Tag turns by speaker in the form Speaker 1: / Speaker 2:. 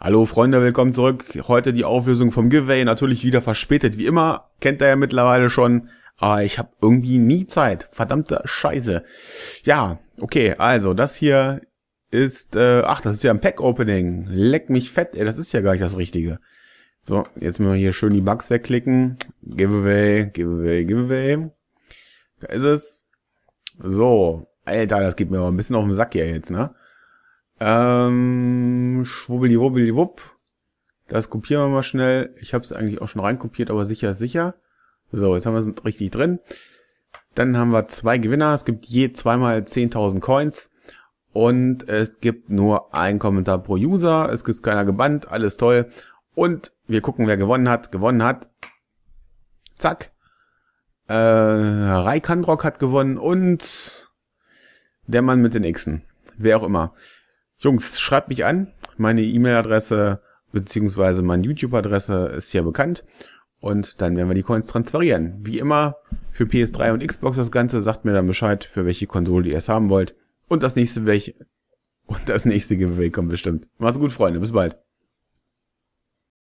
Speaker 1: Hallo Freunde, willkommen zurück. Heute die Auflösung vom Giveaway, natürlich wieder verspätet wie immer. Kennt ihr ja mittlerweile schon, aber ah, ich habe irgendwie nie Zeit. Verdammte Scheiße. Ja, okay, also das hier ist, äh, ach, das ist ja ein Pack-Opening. Leck mich fett, ey, das ist ja gar nicht das Richtige. So, jetzt müssen wir hier schön die Bugs wegklicken. Giveaway, Giveaway, Giveaway. Da ist es. So, Alter, das geht mir aber ein bisschen auf den Sack hier jetzt, ne? Ähm schwubbeliwubbeliwupp. Das kopieren wir mal schnell. Ich habe es eigentlich auch schon reinkopiert, aber sicher ist sicher. So, jetzt haben wir es richtig drin. Dann haben wir zwei Gewinner. Es gibt je zweimal 10.000 Coins. Und es gibt nur einen Kommentar pro User. Es ist keiner gebannt. Alles toll. Und wir gucken, wer gewonnen hat. Gewonnen hat. Zack. Äh, Rai Kandrock hat gewonnen und der Mann mit den Xen. Wer auch immer. Jungs, schreibt mich an. Meine E-Mail-Adresse beziehungsweise meine YouTube-Adresse ist ja bekannt. Und dann werden wir die Coins transferieren. Wie immer, für PS3 und Xbox das Ganze, sagt mir dann Bescheid, für welche Konsole ihr es haben wollt. Und das nächste, welche, und das nächste Giveaway kommt bestimmt. Macht's gut, Freunde. Bis bald.